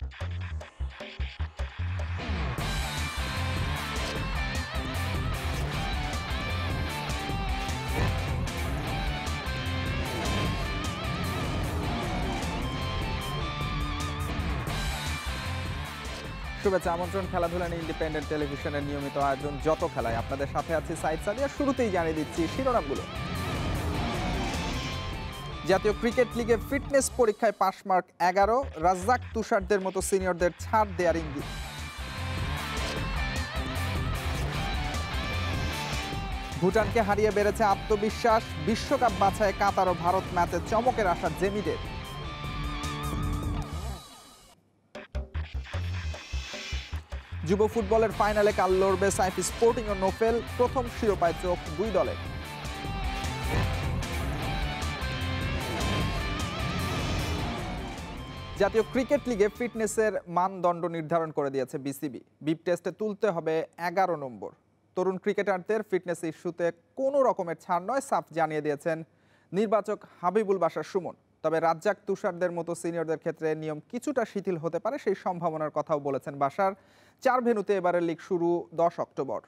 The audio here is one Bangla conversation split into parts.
শুভেচ্ছা আমন্ত্রণ খেলাধুলা নিয়ে ইন্ডিপেন্ডেন্ট টেলিভিশনের নিয়মিত আয়োজন যত খেলায় আপনাদের সাথে আছে সাইদ সাদিয়া শুরুতেই জানিয়ে দিচ্ছি শিরোনামগুলো জাতীয় ক্রিকেট লিগে ফিটনেস পরীক্ষায় পাশ মার্ক এগারো রাজ্জাক তুষারদের মতো সিনিয়রদের ছাড় দেয়ার ইঙ্গিত ভুটানকে হারিয়ে বেড়েছে আত্মবিশ্বাস বিশ্বকাপ বাছায় কাতার ও ভারত ম্যাচে চমকের আশা জেমিদের যুব ফুটবলের ফাইনালে কাল লড়বে সাইফ স্পোর্টিং ও নোফেল প্রথম শিরোপায় চোখ দুই দলের জাতীয় ক্রিকেট লিগে ফিটনেসের মানদণ্ড নির্ধারণ করে দিয়েছে বিসিবি বিপ টেস্টে তুলতে হবে এগারো নম্বর তরুণ ক্রিকেটারদের ফিটনেস ইস্যুতে কোনো রকমের ছাড় নয় সাফ জানিয়ে দিয়েছেন নির্বাচক হাবিবুল বাসার সুমন তবে রাজ্জাক তুষারদের মতো সিনিয়রদের ক্ষেত্রে নিয়ম কিছুটা শিথিল হতে পারে সেই সম্ভাবনার কথাও বলেছেন বাসার চার ভেনুতে এবারের লিগ শুরু দশ October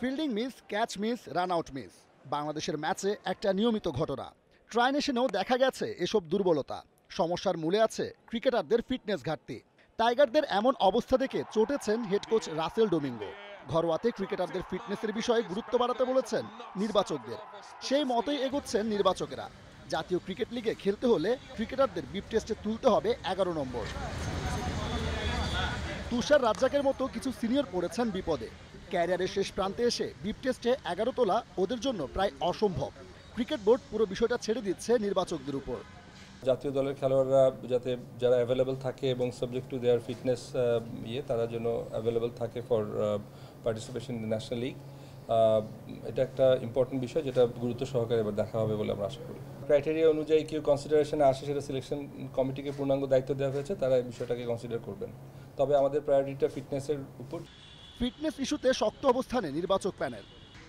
fielding miss catch miss run out miss বাংলাদেশের ম্যাচে একটা নিয়মিত ঘটনা ট্রাইনেশনেও দেখা গেছে এসব দুর্বলতা সমস্যার মূলে আছে ক্রিকেটারদের ফিটনেস ঘাটতি টাইগারদের এমন অবস্থা দেখে চটেছেন হেড কোচ রাসেল ডোমিঙ্গো ঘরোয়াতে ক্রিকেটারদের ফিটনেসের বিষয়ে গুরুত্ব বাড়াতে বলেছেন নির্বাচকদের সেই মতোই এগোচ্ছেন নির্বাচকেরা জাতীয় ক্রিকেট লিগে খেলতে হলে ক্রিকেটারদের বিপ টেস্টে তুলতে হবে এগারো নম্বর তুষার রাজ্জাকের মতো কিছু সিনিয়র পড়েছেন বিপদে ক্যারিয়ারের শেষ প্রান্তে এসে বিপ টেস্টে এগারো তোলা ওদের জন্য প্রায় অসম্ভব ক্রিকেট বোর্ড পুরো বিষয়টা ছেড়ে দিচ্ছে নির্বাচকদের উপর জাতীয় দলের খেলোয়াড়রা যাতে যারা অ্যাভেলেবেল থাকে এবং সাবজেক্ট টু দেয়ার ফিটনেস ইয়ে তারা যেন অ্যাভেলেবেল থাকে for participation in national league এটা একটা ইম্পর্টেন্ট বিষয় যেটা গুরুত্ব সহকারে এবার দেখা হবে বলে আমরা আশা করি ক্রাইটেরিয়া অনুযায়ী কেউ কনসিডারেশনে আসে সেটা সিলেকশন কমিটিকে পূর্ণাঙ্গ দায়িত্ব দেওয়া হয়েছে তারা এই বিষয়টাকে কনসিডার করবেন তবে আমাদের প্রায়োরিটিটা ফিটনেসের উপর ফিটনেস ইস্যুতে শক্ত অবস্থানে নির্বাচক প্যানেল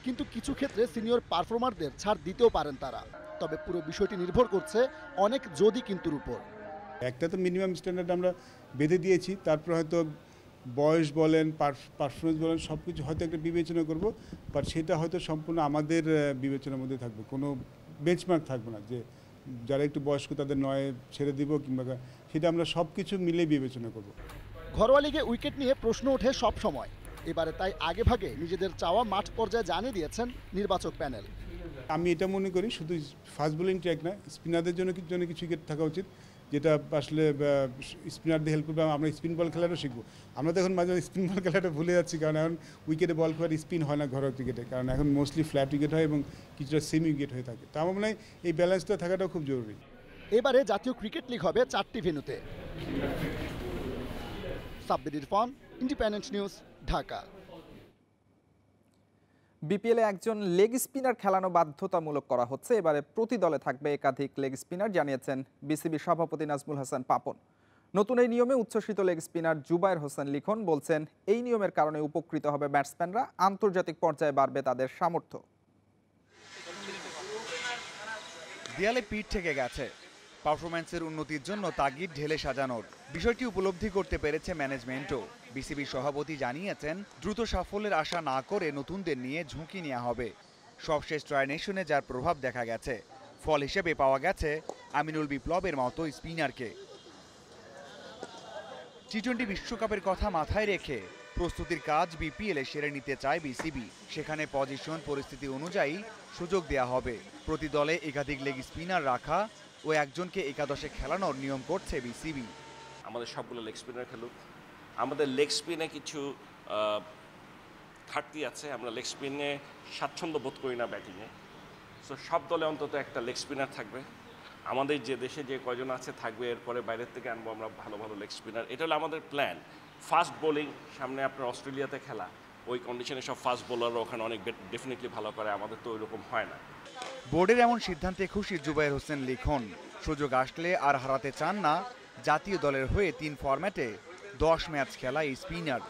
কিন্তু কিছু ক্ষেত্রে সিনিয়র পারফর্মারদের ছাড় দিতেও পারেন তারা তবে পুরো বিষয়টি নির্ভর করছে অনেক যদি কিন্তুর উপর একটা তো মিনিমাম স্ট্যান্ডার্ড আমরা বেঁধে দিয়েছি তারপর হয়তো বয়স বলেন পারফরমেন্স বলেন সব কিছু হয়তো একটা বিবেচনা করব বাট সেটা হয়তো সম্পূর্ণ আমাদের বিবেচনার মধ্যে থাকবে কোনো বেঞ্চমার্ক থাকবে না যে যারা একটু বয়স্ক তাদের নয় ছেড়ে দিব কিংবা সেটা আমরা সব কিছু মিলে বিবেচনা করব ঘরোয়া লিগে উইকেট নিয়ে প্রশ্ন ওঠে সব সময় এবারে তাই আগে ভাগে নিজেদের চাওয়া মাঠ পর্যায়ে জানিয়ে দিয়েছেন নির্বাচক প্যানেল আমি এটা মনে করি শুধু ফাস্ট বোলিং ট্র্যাক না স্পিনারদের জন্য কিছু জন্য কিছু উইকেট থাকা উচিত যেটা আসলে স্পিনার দিয়ে হেল্প করবে আমরা স্পিন বল খেলাটা শিখবো আমরা তো এখন মাঝে স্পিন বল খেলাটা ভুলে যাচ্ছি কারণ এখন উইকেটে বল খেলার স্পিন হয় না ঘরোয়া ক্রিকেটে কারণ এখন মোস্টলি ফ্ল্যাট উইকেট হয় এবং কিছুটা সেমি উইকেট হয়ে থাকে তো আমার মনে হয় এই ব্যালেন্সটা থাকাটা খুব জরুরি এবারে জাতীয় ক্রিকেট লিগ হবে চারটি ভেনুতে সাব্বির ইরফান ইন্ডিপেন্ডেন্ট নিউজ ঢাকা বিপিএলে একজন লেগ স্পিনার খেলানো বাধ্যতামূলক করা হচ্ছে এবারে প্রতি দলে থাকবে একাধিক লেগ স্পিনার জানিয়েছেন বিসিবি সভাপতি নাজমুল হাসান পাপন নতুন এই নিয়মে উচ্ছ্বসিত লেগ স্পিনার জুবায়ের হোসেন লিখন বলছেন এই নিয়মের কারণে উপকৃত হবে ব্যাটসম্যানরা আন্তর্জাতিক পর্যায়ে বাড়বে তাদের সামর্থ্য দেয়ালে পিঠ থেকে গেছে পারফরম্যান্সের উন্নতির জন্য তাগিদ ঢেলে সাজানোর বিষয়টি উপলব্ধি করতে পেরেছে ম্যানেজমেন্টও বিসিবি সভাপতি জানিয়েছেন দ্রুত সাফল্যের আশা না করে নতুনদের নিয়ে ঝুঁকি নেওয়া হবে সবশেষ ট্রায়নেশনে যার প্রভাব দেখা গেছে ফল হিসেবে পাওয়া গেছে আমিনুল বিপ্লবের মতো স্পিনারকে টি টোয়েন্টি বিশ্বকাপের কথা মাথায় রেখে প্রস্তুতির কাজ বিপিএলে সেরে নিতে চায় বিসিবি সেখানে পজিশন পরিস্থিতি অনুযায়ী সুযোগ দেয়া হবে প্রতি দলে একাধিক লেগ স্পিনার রাখা ও একজনকে একাদশে খেলানোর নিয়ম করছে বিসিবি আমাদের সবগুলো লেগ স্পিনার খেলুক আমাদের লেগ স্পিনে কিছু ঘাটতি আছে আমরা লেগ স্পিনে স্বাচ্ছন্দ্য বোধ করি না ব্যাটিংয়ে সো সব দলে অন্তত একটা লেগ স্পিনার থাকবে আমাদের যে দেশে যে কজন আছে থাকবে এরপরে বাইরের থেকে আনবো আমরা ভালো ভালো লেগ স্পিনার এটা হলো আমাদের প্ল্যান ফাস্ট বোলিং সামনে আপনার অস্ট্রেলিয়াতে খেলা ওই কন্ডিশনে সব ফাস্ট বোলার ওখানে অনেক ডেফিনেটলি ভালো করে আমাদের তো ওইরকম হয় না বোর্ডের এমন সিদ্ধান্তে খুশি জুবাইর হোসেন লিখন সুযোগ আসলে আর হারাতে চান না জাতীয় দলের হয়ে তিন ফরম্যাটে দশ ম্যাচ খেলা এই স্পিনার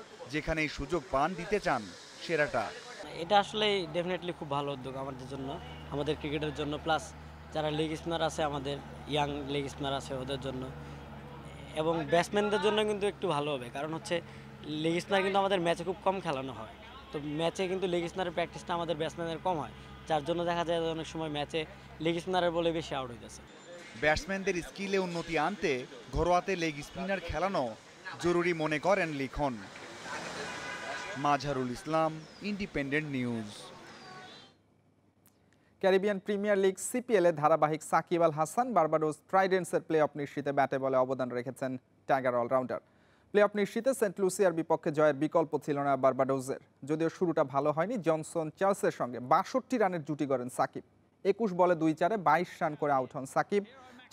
এই সুযোগ পান দিতে চান সেরাটা এটা আসলে ডেফিনেটলি খুব ভালো উদ্যোগ আমাদের জন্য আমাদের ক্রিকেটের জন্য প্লাস যারা লেগ স্পিনার আছে আমাদের ইয়াং লেগ স্পিনার আছে ওদের জন্য এবং ব্যাটসম্যানদের জন্য কিন্তু একটু ভালো হবে কারণ হচ্ছে লেগ স্পিনার কিন্তু আমাদের ম্যাচে খুব কম খেলানো হয় তো ম্যাচে কিন্তু লেগ স্পিনারের প্র্যাকটিসটা আমাদের ব্যাটসম্যানের কম হয় যার জন্য দেখা যায় অনেক সময় ম্যাচে লেগ স্পিনারের বলে বেশি আউট হয়ে গেছে ব্যাটসম্যানদের স্কিলে উন্নতি আনতে ঘরোয়াতে লেগ স্পিনার খেলানো জরুরি মনে করেন Likhon Mazharul Islam independent news Caribbean premier league CPL এ ধারাবাহিক সাকিব আল হাসান বার্বাডোস ট্রাইডেন্টসের প্লে অফ নিশ্চিতে ব্যাটে বলে অবদান রেখেছেন টাইগার অলরাউন্ডার প্লে অফ নিশ্চিতে সেন্ট লুসিয়ার বিপক্ষে জয়ের বিকল্প ছিল না বার্বাডোজের যদিও শুরুটা ভালো হয়নি জনসন চার্লসের সঙ্গে বাষট্টি রানের জুটি করেন সাকিব একুশ বলে দুই চারে বাইশ রান করে আউট হন সাকিব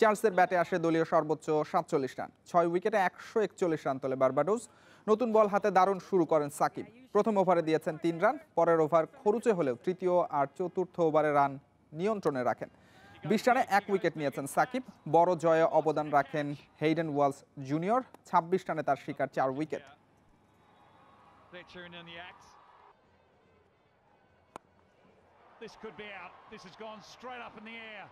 চার্লসের ব্যাটে আসে দলীয় সর্বোচ্চ সাতচল্লিশ রান ছয় উইকেটে একশো একচল্লিশ রান তোলে বার্বাডোস নতুন বল হাতে দারুণ শুরু করেন সাকিব প্রথম ওভারে দিয়েছেন তিন রান পরের ওভার খরুচে হলেও তৃতীয় আর চতুর্থ ওভারে রান নিয়ন্ত্রণে রাখেন বিশ রানে এক উইকেট নিয়েছেন সাকিব বড় জয়ে অবদান রাখেন হেইডেন ওয়ালস জুনিয়র ২৬ রানে তার শিকার চার wicket This could be out. This has gone straight up in the air.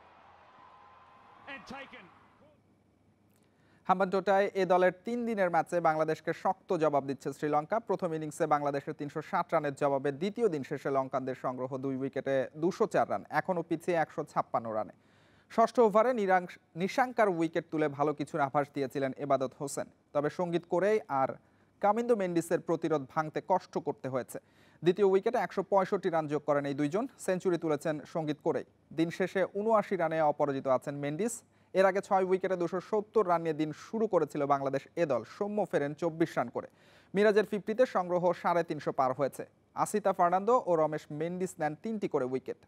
হাম্বানটোটায় এ দলের তিন দিনের ম্যাচে বাংলাদেশকে শক্ত জবাব দিচ্ছে শ্রীলঙ্কা প্রথম ইনিংসে বাংলাদেশের তিনশো রানের জবাবে দ্বিতীয় দিন শেষে লঙ্কানদের সংগ্রহ দুই উইকেটে দুশো চার রান এখনও পিছিয়ে একশো ছাপ্পান্ন রানে ষষ্ঠ ওভারে নিশাঙ্কার উইকেট তুলে ভালো কিছুর আভাস দিয়েছিলেন এবাদত হোসেন তবে সঙ্গীত করেই আর কামিন্দো মেন্ডিসের প্রতিরোধ ভাঙতে কষ্ট করতে হয়েছে দ্বিতীয় উইকেটে একশো রান যোগ করেন এই দুইজন সেঞ্চুরি তুলেছেন সঙ্গীত করে দিন শেষে উনআশি রানে অপরাজিত আছেন মেন্ডিস এর আগে ছয় উইকেটে দুশো সত্তর রান নিয়ে দিন শুরু করেছিল বাংলাদেশ এ দল সৌম্য ফেরেন চব্বিশ রান করে মিরাজের ফিফটিতে সংগ্রহ সাড়ে তিনশো পার হয়েছে আসিতা ফার্নান্দো ও রমেশ মেন্ডিস নেন তিনটি করে উইকেট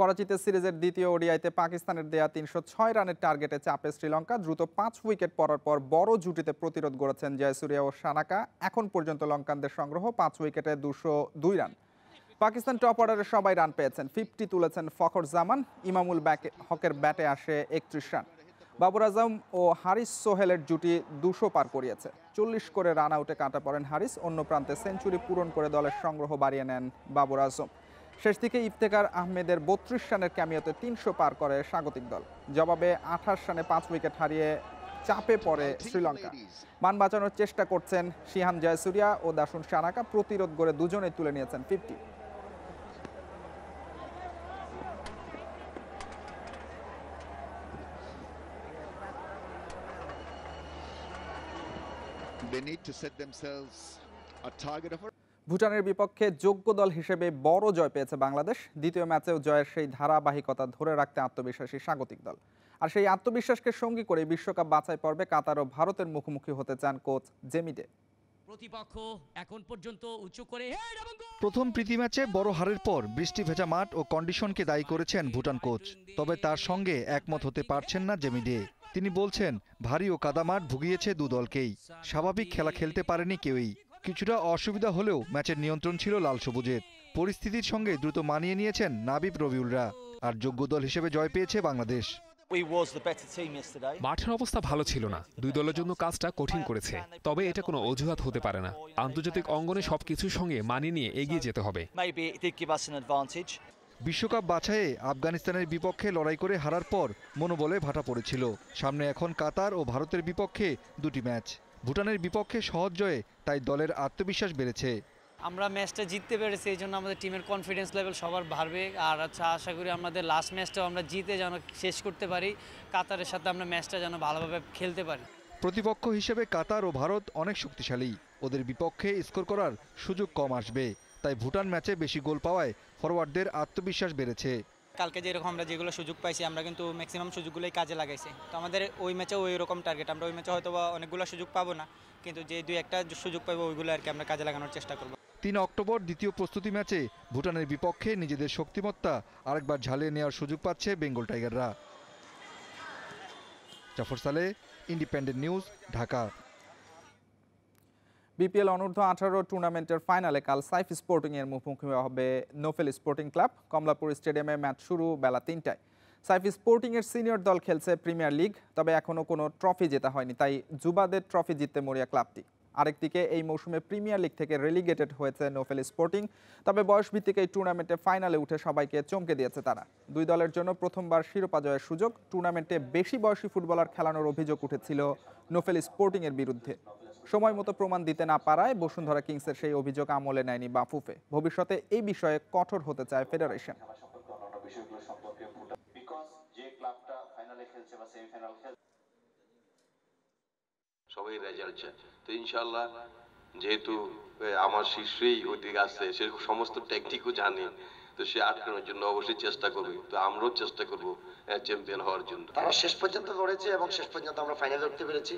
করাচিতে সিরিজের দ্বিতীয় ওডিআইতে পাকিস্তানের দেয়া তিনশো ছয় রানের টার্গেটে চাপে শ্রীলঙ্কা দ্রুত পাঁচ উইকেট পরার পর বড় জুটিতে প্রতিরোধ গড়েছেন জয়সুরিয়া ও সানাকা এখন পর্যন্ত লঙ্কানদের সংগ্রহ পাঁচ উইকেটে দুশো দুই রান পাকিস্তান টপ অর্ডারে সবাই রান পেয়েছেন ফিফটি তুলেছেন ফখর জামান ইমামুল ব্যাকে হকের ব্যাটে আসে একত্রিশ রান বাবর আজম ও হারিস সোহেলের জুটি দুশো পার করিয়েছে চল্লিশ করে রান আউটে কাটা পড়েন হারিস অন্য প্রান্তে সেঞ্চুরি পূরণ করে দলের সংগ্রহ বাড়িয়ে নেন বাবর আজম শেষ দিকে ইফতেকার আহমেদের বত্রিশ রানের ক্যামিয়াতে তিনশো পার করে স্বাগতিক দল জবাবে আঠাশ রানে পাঁচ উইকেট হারিয়ে চাপে পড়ে শ্রীলঙ্কা মান বাঁচানোর চেষ্টা করছেন শিহান জয়সুরিয়া ও দাসুন সানাকা প্রতিরোধ করে দুজনে তুলে নিয়েছেন fifty They need to set themselves a target of ভুটানের বিপক্ষে যোগ্য দল হিসেবে বড় জয় পেয়েছে বাংলাদেশ দ্বিতীয় ম্যাচেও জয়ের সেই ধারাবাহিকতা ধরে রাখতে আত্মবিশ্বাসী স্বাগতিক দল আর সেই আত্মবিশ্বাসকে সঙ্গী করে বিশ্বকাপ বাছাই পর্বে কাতার ও ভারতের মুখোমুখি হতে চান কোচ জেমিডে প্রতিপক্ষ এখন পর্যন্ত উঁচু করে প্রথম প্রীতি ম্যাচে বড় হারের পর বৃষ্টি ভেজা মাঠ ও কন্ডিশনকে দায়ী করেছেন ভুটান কোচ তবে তার সঙ্গে একমত হতে পারছেন না জেমিডে তিনি বলছেন ভারী ও কাদা মাঠ ভুগিয়েছে দুদলকেই স্বাভাবিক খেলা খেলতে পারেনি কেউই কিছুটা অসুবিধা হলেও ম্যাচের নিয়ন্ত্রণ ছিল লাল সবুজের পরিস্থিতির সঙ্গে দ্রুত মানিয়ে নিয়েছেন নাবিব রবিউলরা আর যোগ্য দল হিসেবে জয় পেয়েছে বাংলাদেশ মাঠের অবস্থা ভালো ছিল না দুই দলের জন্য কাজটা কঠিন করেছে তবে এটা কোনো অজুহাত হতে পারে না আন্তর্জাতিক অঙ্গনে সবকিছুর সঙ্গে মানিয়ে নিয়ে এগিয়ে যেতে হবে বিশ্বকাপ বাছায়ে আফগানিস্তানের বিপক্ষে লড়াই করে হারার পর মনোবলে ভাটা পড়েছিল সামনে এখন কাতার ও ভারতের বিপক্ষে দুটি ম্যাচ ভুটানের বিপক্ষে সহজ জয়ে তাই দলের আত্মবিশ্বাস বেড়েছে আমরা ম্যাচটা জিততে পেরেছি এই জন্য আমাদের টিমের কনফিডেন্স লেভেল সবার বাড়বে আর আচ্ছা আশা করি আমাদের লাস্ট ম্যাচটাও আমরা জিতে যেন শেষ করতে পারি কাতারের সাথে আমরা ম্যাচটা যেন ভালোভাবে খেলতে পারি প্রতিপক্ষ হিসেবে কাতার ও ভারত অনেক শক্তিশালী ওদের বিপক্ষে স্কোর করার সুযোগ কম আসবে তাই ভুটান ম্যাচে বেশি গোল পাওয়ায় ফরোয়ার্ডদের আত্মবিশ্বাস বেড়েছে কালকে যেরকম আমরা যেগুলো সুযোগ পাইছি আমরা কিন্তু ম্যাক্সিমাম সুযোগগুলোই কাজে লাগাইছি তো আমাদের ওই ম্যাচে ওই রকম টার্গেট আমরা ওই ম্যাচে হয়তো অনেকগুলো সুযোগ পাবো না কিন্তু যে দুই একটা সুযোগ পাবো ওইগুলো আর কি আমরা কাজে লাগানোর চেষ্টা করবো তিন অক্টোবর দ্বিতীয় প্রস্তুতি ম্যাচে ভুটানের বিপক্ষে নিজেদের শক্তিমত্তা আরেকবার ঝালিয়ে নেওয়ার সুযোগ পাচ্ছে বেঙ্গল টাইগাররা জাফর সালে ইন্ডিপেন্ডেন্ট নিউজ ঢাকা বিপিএল অনূর্ধ্ব আঠারো টুর্নামেন্টের ফাইনালে কাল সাইফ স্পোর্টিংয়ের মুখোমুখি হবে নোফেল স্পোর্টিং ক্লাব কমলাপুর স্টেডিয়ামে ম্যাচ শুরু বেলা তিনটায় সাইফ স্পোর্টিংয়ের সিনিয়র দল খেলছে প্রিমিয়ার লিগ তবে এখনও কোনো ট্রফি জেতা হয়নি তাই যুবাদের ট্রফি জিততে মরিয়া ক্লাবটি আরেকদিকে এই মৌসুমে প্রিমিয়ার লিগ থেকে রেলিগেটেড হয়েছে নোফেল স্পোর্টিং তবে বয়স ভিত্তিক এই টুর্নামেন্টে ফাইনালে উঠে সবাইকে চমকে দিয়েছে তারা দুই দলের জন্য প্রথমবার শিরোপা জয়ের সুযোগ টুর্নামেন্টে বেশি বয়সী ফুটবলার খেলানোর অভিযোগ উঠেছিল নোফেল স্পোর্টিংয়ের বিরুদ্ধে সময় মতো প্রমাণ দিতে না পারায় বসুন্ধরা কিংসের সেই অভিযোগ আমলে নেয়নি বাফুফে ভবিষ্যতে এই বিষয়ে কঠোর হতে চায় ফেডারেশন সবাই রেজাল্ট চায় তো ইনশাল্লাহ যেহেতু আমার শীর্ষেই ওদিকে আসছে সে সমস্ত টেকনিকও জানি তো সে আটকানোর জন্য অবশ্যই চেষ্টা করবে তো আমরাও চেষ্টা করব চ্যাম্পিয়ন হওয়ার জন্য তারা শেষ পর্যন্ত লড়েছে এবং শেষ পর্যন্ত আমরা ফাইনালে উঠতে পেরেছি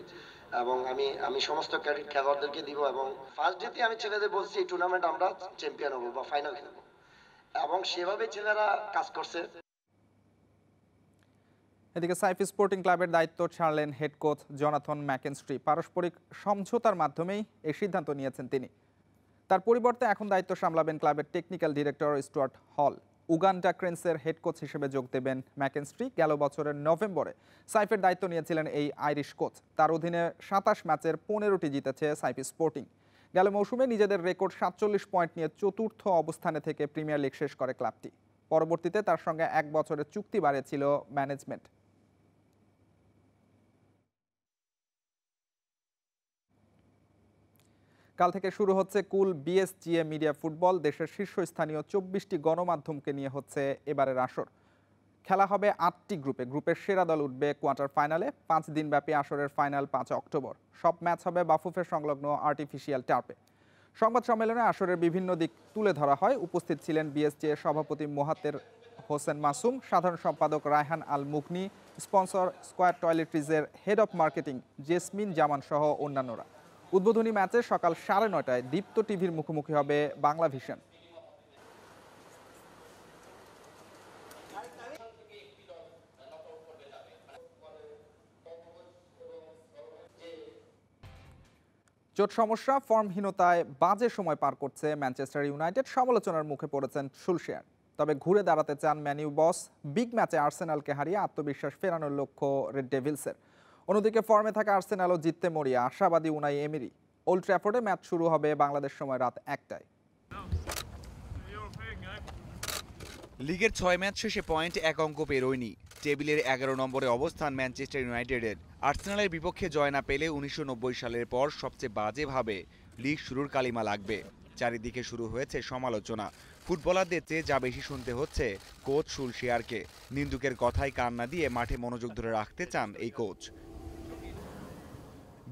এবং আমি আমি সমস্ত ক্রেডিট খেলোয়াড়দেরকে দিব এবং ফার্স্ট ডেতে আমি ছেলেদের বলছি এই টুর্নামেন্ট আমরা চ্যাম্পিয়ন হবো বা ফাইনাল খেলবো এবং সেভাবে ছেলেরা কাজ করছে এদিকে সাইফ স্পোর্টিং ক্লাবের দায়িত্ব ছাড়লেন হেড কোচ জনাথন ম্যাকেনস্ট্রি পারস্পরিক সমঝোতার মাধ্যমেই এই সিদ্ধান্ত নিয়েছেন তিনি তার পরিবর্তে এখন দায়িত্ব সামলাবেন ক্লাবের technical director Stuart Hall Uganda ক্রেন্সের হেড কোচ হিসেবে যোগ দেবেন ম্যাকেনস্ট্রি গেল বছরের নভেম্বরে সাইফের দায়িত্ব নিয়েছিলেন এই আইরিশ কোচ তার অধীনে সাতাশ ম্যাচের পনেরোটি জিতেছে সাইফ স্পোর্টিং গেল মৌসুমে নিজেদের রেকর্ড সাতচল্লিশ পয়েন্ট নিয়ে চতুর্থ অবস্থানে থেকে প্রিমিয়ার লিগ শেষ করে ক্লাবটি পরবর্তীতে তার সঙ্গে এক বছরের চুক্তি বাড়িয়েছিল ম্যানেজমেন্ট কাল থেকে শুরু হচ্ছে কুল বিএসজিএ মিডিয়া ফুটবল দেশের শীর্ষস্থানীয় চব্বিশটি গণমাধ্যমকে নিয়ে হচ্ছে এবারের আসর খেলা হবে আটটি গ্রুপে গ্রুপের সেরা দল উঠবে কোয়ার্টার ফাইনালে পাঁচ দিনব্যাপী আসরের ফাইনাল পাঁচ অক্টোবর সব ম্যাচ হবে বাফুফের সংলগ্ন আর্টিফিশিয়াল টার্পে সংবাদ সম্মেলনে আসরের বিভিন্ন দিক তুলে ধরা হয় উপস্থিত ছিলেন বিএসটিএ সভাপতি মোহাতের হোসেন মাসুম সাধারণ সম্পাদক রায়হান আল মুকনি স্পন্সর স্কোয়ার টয়লেট্রিজের head of marketing Jesmin Zaman সহ অন্যান্যরা উদ্বোধনী ম্যাচে সকাল সাড়ে নটায় দীপ্ত টিভির মুখোমুখি হবে বাংলা ভিশন চোট সমস্যা ফর্মহীনতায় বাজে সময় পার করছে ম্যানচেস্টার ইউনাইটেড সমালোচনার মুখে পড়েছেন সুলশিয়ার তবে ঘুরে দাঁড়াতে চান ম্যানিউ বস বিগ ম্যাচে আর্সেনালকে হারিয়ে আত্মবিশ্বাস ফেরানোর লক্ষ্য রেড ডেভিলসের অন্যদিকে ফর্মে থাকা আর্সেনালও জিততে মরিয়া আশাবাদী উনাই এমিরি ওল্ড ট্র্যাফোর্ডে ম্যাচ শুরু হবে বাংলাদেশ সময় রাত একটায় লিগের ছয় ম্যাচ শেষে পয়েন্ট এক অঙ্ক পেরোয়নি টেবিলের এগারো নম্বরে অবস্থান ম্যানচেস্টার ইউনাইটেডের আর্সেনালের বিপক্ষে জয় না পেলে উনিশশো সালের পর সবচেয়ে বাজেভাবে লিগ শুরুর কালিমা লাগবে চারিদিকে শুরু হয়েছে সমালোচনা ফুটবলারদের চেয়ে যা বেশি শুনতে হচ্ছে কোচ সুলশিয়ারকে নিন্দুকের কথায় কান্না দিয়ে মাঠে মনোযোগ ধরে রাখতে চান এই কোচ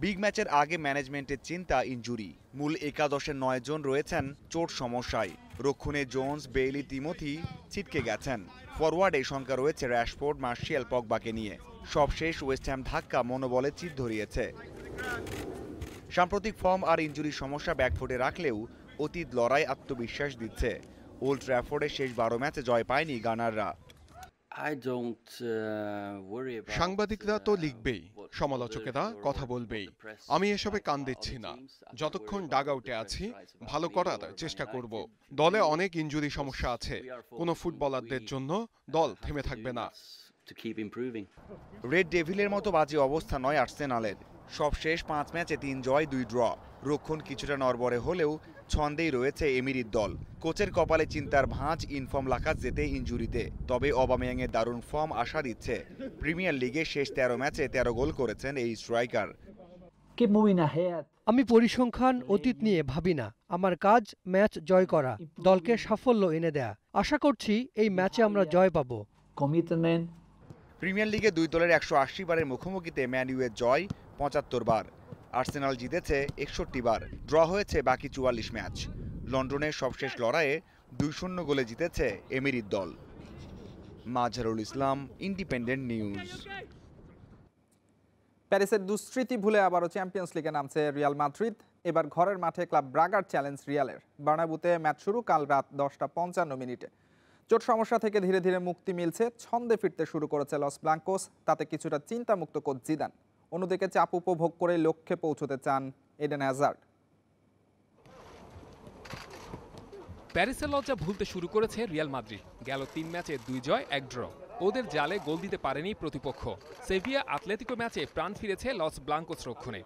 বিগ ম্যাচের আগে ম্যানেজমেন্টের চিন্তা ইঞ্জুরি মূল একাদশের নয় জন রয়েছেন চোট সমস্যায় রক্ষণে জোন্স বেইলি তিমথি ছিটকে গেছেন ফরওয়ার্ডে শঙ্কা রয়েছে র্যাশফোর্ড মার্শিয়াল পগবাকে নিয়ে সবশেষ ওয়েস্টহ্যাম ধাক্কা মনোবলে চিত ধরিয়েছে সাম্প্রতিক ফর্ম আর ইঞ্জুরির সমস্যা ব্যাকফোর্ডে রাখলেও অতীত লড়াই আত্মবিশ্বাস দিচ্ছে ওল্ড ট্র্যাফোর্ডের শেষ বারো ম্যাচে জয় পায়নি গানাররা Uh, সাংবাদিকরা তো uh, লিখবেই সমালোচকেরা কথা বলবেই আমি এসবে কান দিচ্ছি না যতক্ষণ ডাগ আউটে আছি ভালো করার চেষ্টা করব দলে অনেক ইঞ্জুরি সমস্যা আছে কোনো ফুটবলারদের জন্য দল থেমে থাকবে না রেড ডেভিলের মতো বাজে অবস্থা নয় আর্সেনালের শেষ পাঁচ ম্যাচে তিন জয় দুই ড্র রক্ষণ কিছুটা নরবরে হলেও ছন্দেই রয়েছে এমিরির দল কোচের কপালে চিন্তার ভাঁজ ইনফর্ম লাকাত যেতে ইঞ্জুরিতে তবে অবামিয়াংয়ের দারুণ ফর্ম আশা দিচ্ছে প্রিমিয়ার লিগে শেষ তেরো ম্যাচে তেরো গোল করেছেন এই স্ট্রাইকার আমি পরিসংখ্যান অতীত নিয়ে ভাবি না আমার কাজ ম্যাচ জয় করা দলকে সাফল্য এনে দেয়া আশা করছি এই ম্যাচে আমরা জয় পাব প্রিমিয়ার লিগে দুই দলের একশো আশি বারের মুখোমুখিতে ম্যানিউয়ের জয় পঁচাত্তর বার আর্সেনাল জিতেছে একষট্টি বার ড্র হয়েছে বাকি চুয়াল্লিশ ম্যাচ লন্ডনের সবশেষ লড়াইয়ে দুই শূন্য গোলে জিতেছে এমিরির দল মাজহারুল ইসলাম ইন্ডিপেন্ডেন্ট নিউজ প্যারিসের দুস্মৃতি ভুলে আবারও চ্যাম্পিয়ন্স লিগে নামছে রিয়াল মাদ্রিদ এবার ঘরের মাঠে ক্লাব ব্রাগার চ্যালেঞ্জ রিয়ালের বার্নাবুতে ম্যাচ শুরু কাল রাত দশটা পঞ্চান্ন মিনিটে চোট সমস্যা থেকে ধীরে ধীরে মুক্তি মিলছে ছন্দে ফিরতে শুরু করেছে লস ব্লাঙ্কোস তাতে কিছুটা চিন্তামুক্ত কোচ জিদান অন্যদিকে চাপ উপভোগ করে লক্ষ্যে পৌঁছতে চান এডেন হ্যাজার্ড প্যারিসের লজ্জা ভুলতে শুরু করেছে রিয়াল মাদ্রিদ গেল তিন ম্যাচে দুই জয় এক ড্র ওদের জালে গোল দিতে পারেনি প্রতিপক্ষ সেভিয়া আথলেটিকো ম্যাচে প্রাণ ফিরেছে লস ব্লাঙ্কোস রক্ষণে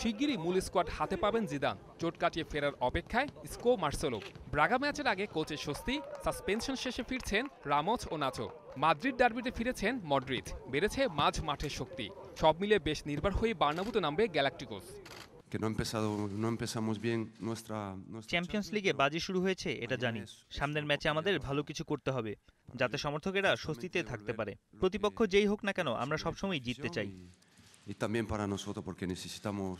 শিগগিরই মূল স্কোয়াড হাতে পাবেন জিদান চোট কাটিয়ে ফেরার অপেক্ষায় স্কো মার্সেলো ব্রাগা ম্যাচের আগে কোচের স্বস্তি সাসপেনশন শেষে ফিরছেন রামচ ও নাচো মাদ্রিদ ডার্বিতে ফিরেছেন মড্রিদ বেড়েছে মাঝ মাঠের শক্তি সব মিলে বেশ নির্ভর হয়ে বার্নাবুতে নামবে গ্যালাকটিকোস চ্যাম্পিয়ন্স লিগে বাজি শুরু হয়েছে এটা জানি সামনের ম্যাচে আমাদের ভালো কিছু করতে হবে যাতে সমর্থকেরা স্বস্তিতে থাকতে পারে প্রতিপক্ষ যেই হোক না কেন আমরা সবসময় জিততে চাই y también para nosotros porque necesitamos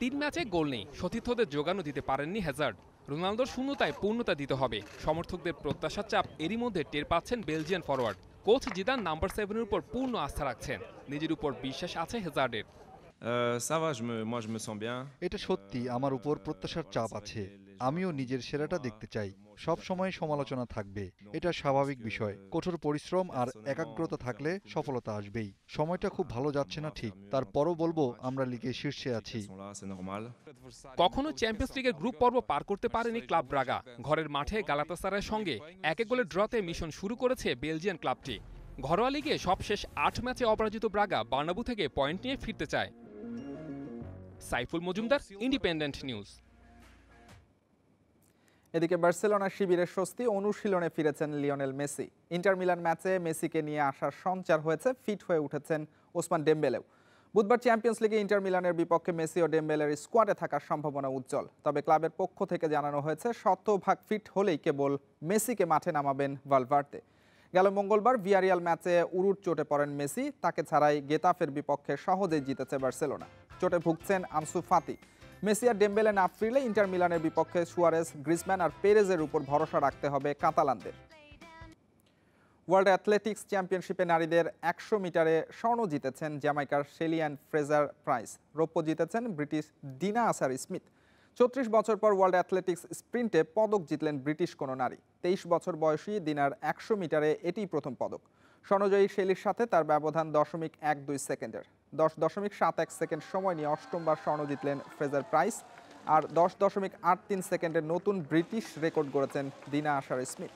তিন ম্যাচে গোল নেই সতীর্থদের জোগানো দিতে পারেননি হ্যাজার্ড রোনালদোর শূন্যতায় পূর্ণতা দিতে হবে সমর্থকদের প্রত্যাশার চাপ এরই মধ্যে টের পাচ্ছেন Belgian forward coach Zidane number সেভেনের উপর পূর্ণ আস্থা রাখছেন নিজের উপর বিশ্বাস আছে হেজার্ডের euh, এটা সত্যি আমার উপর প্রত্যাশার চাপ আছে আমিও নিজের সেরাটা দেখতে চাই সব সময় সমালোচনা থাকবে এটা স্বাভাবিক বিষয় কঠোর পরিশ্রম আর একাগ্রতা থাকলে সফলতা আসবেই সময়টা খুব ভালো যাচ্ছে না ঠিক তারপরও বলবো আমরা লিগে শীর্ষে আছি কখনো চ্যাম্পিয়ন্স লিগের গ্রুপ পর্ব পার করতে পারেনি ক্লাব ব্রাগা ঘরের মাঠে গালাতাসারের সঙ্গে এক এক গোলের ড্রতে মিশন শুরু করেছে বেলজিয়ান ক্লাবটি ঘরোয়া লিগে সবশেষ আট ম্যাচে অপরাজিত ব্রাগা বার্নাবু থেকে পয়েন্ট নিয়ে ফিরতে চায় সাইফুল মজুমদার ইন্ডিপেন্ডেন্ট নিউজ এদিকে বার্সেলোনা শিবিরের স্বস্তি অনুশীলনে ফিরেছেন লিওনেল মেসি ইন্টার মিলান ম্যাচে মেসিকে নিয়ে আসার সঞ্চার হয়েছে ফিট হয়ে উঠেছেন ওসমান ডেম্বেলেও বুধবার চ্যাম্পিয়ন্স লিগে ইন্টার মিলানের বিপক্ষে মেসি ও ডেম্বেলের স্কোয়াডে থাকার সম্ভাবনা উজ্জ্বল তবে ক্লাবের পক্ষ থেকে জানানো হয়েছে শতভাগ ফিট হলেই কেবল মেসিকে মাঠে নামাবেন ভালভার্তে গেল মঙ্গলবার ভিয়ারিয়াল ম্যাচে উরুট চোটে পড়েন মেসি তাকে ছাড়াই গেতাফের বিপক্ষে সহজেই জিতেছে বার্সেলোনা চোটে ভুগছেন আনসু ফাতি মেসি আর ডেম্বেলে না ফিরলে ইন্টার মিলানের বিপক্ষে সুয়ারেস গ্রিসম্যান আর পেরেজের উপর ভরসা রাখতে হবে কাতালানদের ওয়ার্ল্ড অ্যাথলেটিক্স চ্যাম্পিয়নশিপে নারীদের একশো মিটারে স্বর্ণ জিতেছেন জ্যামাইকার সেলিয়ান ফ্রেজার প্রাইস রৌপ্য জিতেছেন ব্রিটিশ দিনা আসার স্মিথ চৌত্রিশ বছর পর ওয়ার্ল্ড অ্যাথলেটিক্স স্প্রিন্টে পদক জিতলেন ব্রিটিশ কোনো নারী তেইশ বছর বয়সী দিনার একশো মিটারে এটি প্রথম পদক স্বর্ণজয়ী শেলির সাথে তার ব্যবধান দশমিক এক দুই সেকেন্ডের দশ দশমিক সাত এক সেকেন্ড সময় নিয়ে অষ্টমবার স্বর্ণ জিতলেন ফ্রেজার প্রাইস আর দশ দশমিক আট তিন সেকেন্ডে নতুন ব্রিটিশ রেকর্ড গড়েছেন দিনা আশার স্মিথ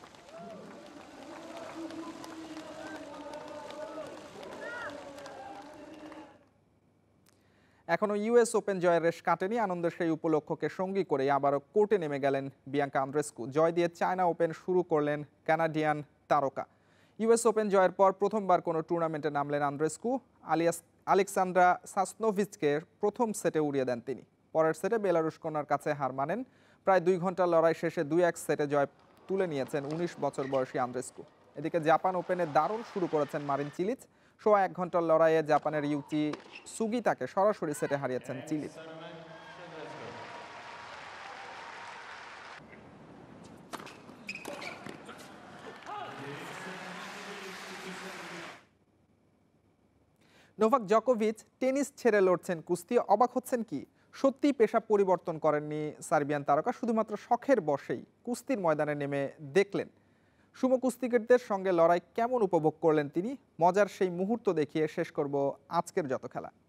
এখনও ইউএস ওপেন জয়ের রেশ কাটেনি আনন্দের সেই উপলক্ষকে সঙ্গী করে আবারও কোর্টে নেমে গেলেন বিয়াঙ্কা আন্দ্রেস্কু জয় দিয়ে চায়না ওপেন শুরু করলেন ক্যানাডিয়ান তারকা ইউএস ওপেন জয়ের পর প্রথমবার কোনো টুর্নামেন্টে নামলেন আন্দ্রেস্কু আলিয়াস আলেকসান্দ্রা সাসনোভিচকে প্রথম সেটে উড়িয়ে দেন তিনি পরের সেটে বেলারুশ কন্যার কাছে হার মানেন প্রায় দুই ঘন্টা লড়াই শেষে দুই এক সেটে জয় তুলে নিয়েছেন ১৯ বছর বয়সী আন্দ্রেস্কু এদিকে জাপান ওপেনে দারুণ শুরু করেছেন মারিন চিলিচ সোয়া এক ঘন্টার লড়াইয়ে জাপানের ইউচি সুগিতাকে সরাসরি সেটে হারিয়েছেন চিলিচ নোভাক জকোভিচ টেনিস ছেড়ে লড়ছেন কুস্তি অবাক হচ্ছেন কি সত্যি পেশা পরিবর্তন করেননি সার্বিয়ান তারকা শুধুমাত্র শখের বসেই কুস্তির ময়দানে নেমে দেখলেন সুম কুস্তিগীরদের সঙ্গে লড়াই কেমন উপভোগ করলেন তিনি মজার সেই মুহূর্ত দেখিয়ে শেষ করব আজকের যত খেলা